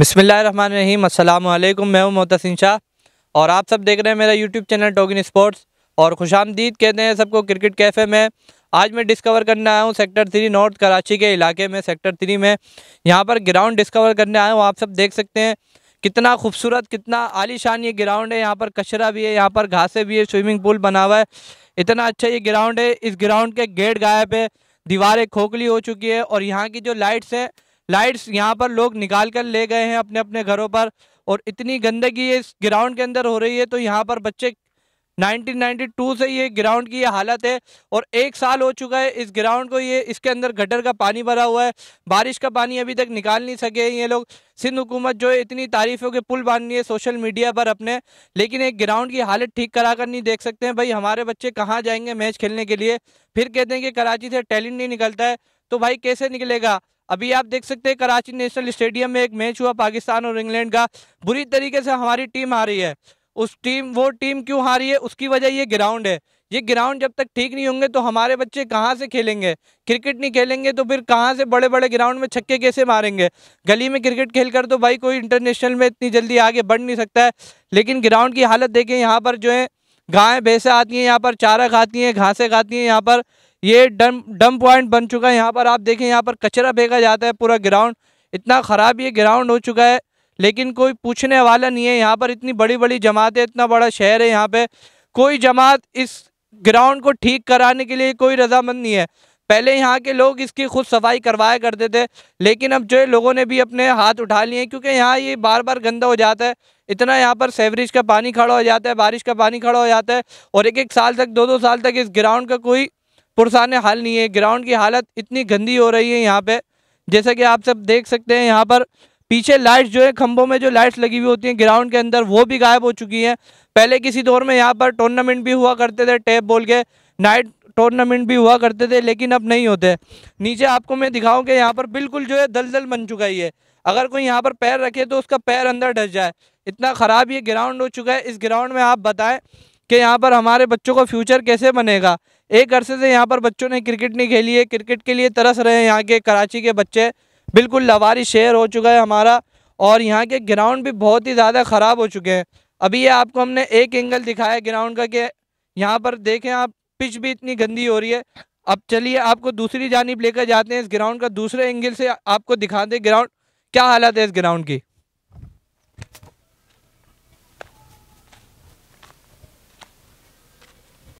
बसमीम अल्लाम मैं हूं मोहतसिन शाह और आप सब देख रहे हैं मेरा यूट्यूब चैनल टोगिन स्पोर्ट्स और खुश आमदीद कहते हैं सबको क्रिकेट कैफ़े में आज मैं डिस्कवर करने आया हूँ सेक्टर थ्री नॉर्थ कराची के इलाके में सेक्टर थ्री में यहाँ पर ग्राउंड डिस्कवर करने आया हूँ आप सब देख सकते हैं कितना खूबसूरत कितना आलीशान ये ग्राउंड है यहाँ पर कचरा भी है यहाँ पर घासें भी है स्विमिंग पूल बना हुआ है इतना अच्छा ये ग्राउंड है इस ग्राउंड के गेट गायब है दीवारें खोखली हो चुकी है और यहाँ की जो लाइट्स हैं लाइट्स यहाँ पर लोग निकाल कर ले गए हैं अपने अपने घरों पर और इतनी गंदगी इस ग्राउंड के अंदर हो रही है तो यहाँ पर बच्चे 1992 से ये ग्राउंड की ये हालत है और एक साल हो चुका है इस ग्राउंड को ये इसके अंदर गटर का पानी भरा हुआ है बारिश का पानी अभी तक निकाल नहीं सके ये लोग सिंध हुकूमत जो है इतनी तारीफ़ों के पुल बांधनी है सोशल मीडिया पर अपने लेकिन एक ग्राउंड की हालत ठीक करा कर नहीं देख सकते हैं भाई हमारे बच्चे कहाँ जाएंगे मैच खेलने के लिए फिर कहते हैं कि कराची से टैलेंट नहीं निकलता है तो भाई कैसे निकलेगा अभी आप देख सकते हैं कराची नेशनल स्टेडियम में एक मैच हुआ पाकिस्तान और इंग्लैंड का बुरी तरीके से हमारी टीम आ रही है उस टीम वो टीम क्यों हारी है उसकी वजह ये ग्राउंड है ये ग्राउंड जब तक ठीक नहीं होंगे तो हमारे बच्चे कहाँ से खेलेंगे क्रिकेट नहीं खेलेंगे तो फिर कहाँ से बड़े बड़े ग्राउंड में छक्के कैसे मारेंगे गली में क्रिकेट खेल कर तो भाई कोई इंटरनेशनल में इतनी जल्दी आगे बढ़ नहीं सकता है लेकिन ग्राउंड की हालत देखें यहाँ पर जो है गायें भैंसें आती हैं यहाँ पर चारा खाती हैं घासें खाती हैं यहाँ पर ये डम डम पॉइंट बन चुका है यहाँ पर आप देखें यहाँ पर कचरा फेंका जाता है पूरा ग्राउंड इतना ख़राब ये ग्राउंड हो चुका है लेकिन कोई पूछने वाला नहीं है यहाँ पर इतनी बड़ी बड़ी जमातें इतना बड़ा शहर है यहाँ पर कोई जमात इस ग्राउंड को ठीक कराने के लिए कोई रजामंद नहीं है पहले यहाँ के लोग इसकी खुद सफाई करवाया करते थे लेकिन अब जो है लोगों ने भी अपने हाथ उठा लिए हैं क्योंकि यहाँ ये बार बार गंदा हो जाता है इतना यहाँ पर सेवरेज का पानी खड़ा हो जाता है बारिश का पानी खड़ा हो जाता है और एक एक साल तक दो दो साल तक इस ग्राउंड का कोई पुरसान हाल नहीं है ग्राउंड की हालत इतनी गंदी हो रही है यहाँ पे जैसा कि आप सब देख सकते हैं यहाँ पर पीछे लाइट्स जो है खंभों में जो लाइट्स लगी हुई होती हैं ग्राउंड के अंदर वो भी गायब हो चुकी हैं पहले किसी दौर में यहाँ पर टूर्नामेंट भी हुआ करते थे टेप बोल के नाइट टूर्नामेंट भी हुआ करते थे लेकिन अब नहीं होते नीचे आपको मैं दिखाऊँ कि यहाँ पर बिल्कुल जो है दलदल बन चुका ही है अगर कोई यहाँ पर पैर रखे तो उसका पैर अंदर ढस जाए इतना ख़राब ये ग्राउंड हो चुका है इस ग्राउंड में आप बताएं कि यहाँ पर हमारे बच्चों का फ्यूचर कैसे बनेगा एक अरसे से यहाँ पर बच्चों ने क्रिकेट नहीं खेली है क्रिकेट के लिए तरस रहे हैं यहाँ के कराची के बच्चे बिल्कुल लवारी शेयर हो चुका है हमारा और यहाँ के ग्राउंड भी बहुत ही ज़्यादा ख़राब हो चुके हैं अभी ये आपको हमने एक एंगल दिखाया ग्राउंड का कि यहाँ पर देखें आप पिच भी इतनी गंदी हो रही है अब चलिए आपको दूसरी जानब लेकर जाते हैं इस ग्राउंड का दूसरे एंगल से आपको दिखा दें ग्राउंड क्या हालत है इस ग्राउंड की